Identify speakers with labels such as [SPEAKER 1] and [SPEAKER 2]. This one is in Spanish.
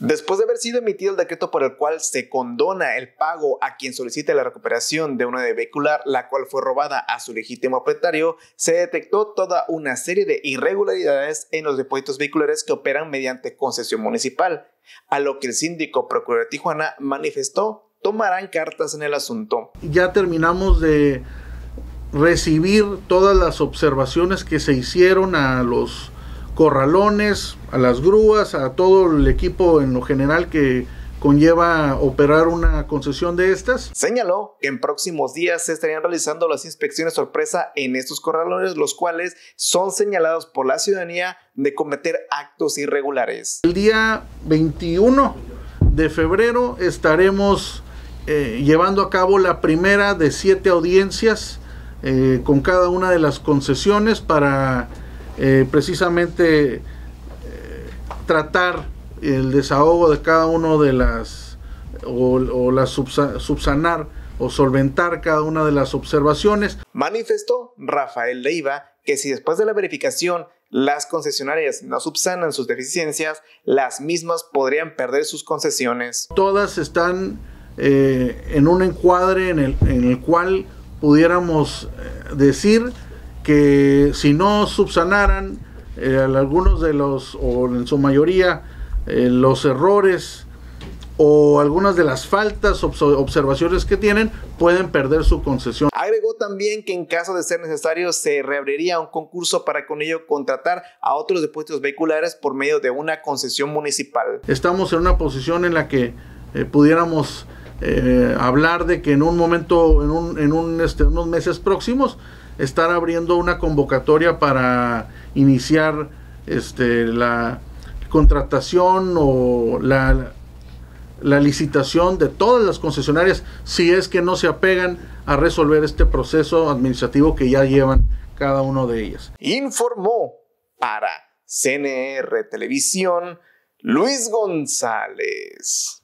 [SPEAKER 1] Después de haber sido emitido el decreto por el cual se condona el pago a quien solicite la recuperación de una de vehicular, la cual fue robada a su legítimo propietario, se detectó toda una serie de irregularidades en los depósitos vehiculares que operan mediante concesión municipal, a lo que el síndico procurador de Tijuana manifestó tomarán cartas en el asunto.
[SPEAKER 2] Ya terminamos de recibir todas las observaciones que se hicieron a los corralones, a las grúas, a todo el equipo en lo general que conlleva operar una concesión de estas. Señaló
[SPEAKER 1] que en próximos días se estarían realizando las inspecciones sorpresa en estos corralones, los cuales son señalados por la ciudadanía de cometer actos irregulares.
[SPEAKER 2] El día 21 de febrero estaremos eh, llevando a cabo la primera de siete audiencias eh, con cada una de las concesiones para eh, precisamente eh, tratar el desahogo de cada uno de las o, las subsanar o solventar cada una de las observaciones.
[SPEAKER 1] Manifestó Rafael Leiva que si después de la verificación las concesionarias no subsanan sus deficiencias, las mismas podrían perder sus concesiones.
[SPEAKER 2] Todas están eh, en un encuadre el, en el cual pudiéramos decir que si no subsanaran eh, algunos de los, o en su mayoría, eh, los errores o algunas de las faltas observaciones que tienen pueden perder su concesión.
[SPEAKER 1] Agregó también que en caso de ser necesario se reabriría un concurso para con ello contratar a otros depósitos vehiculares por medio de una concesión municipal.
[SPEAKER 2] Estamos en una posición en la que eh, pudiéramos hablar de que en un momento, en, un, en este, unos meses próximos, estar abriendo una convocatoria para iniciar este, la contratación o la, la licitación de todas las concesionarias si es que no se apegan a resolver este proceso administrativo que ya llevan cada uno de ellas.
[SPEAKER 1] Informó para CNR Televisión Luis González.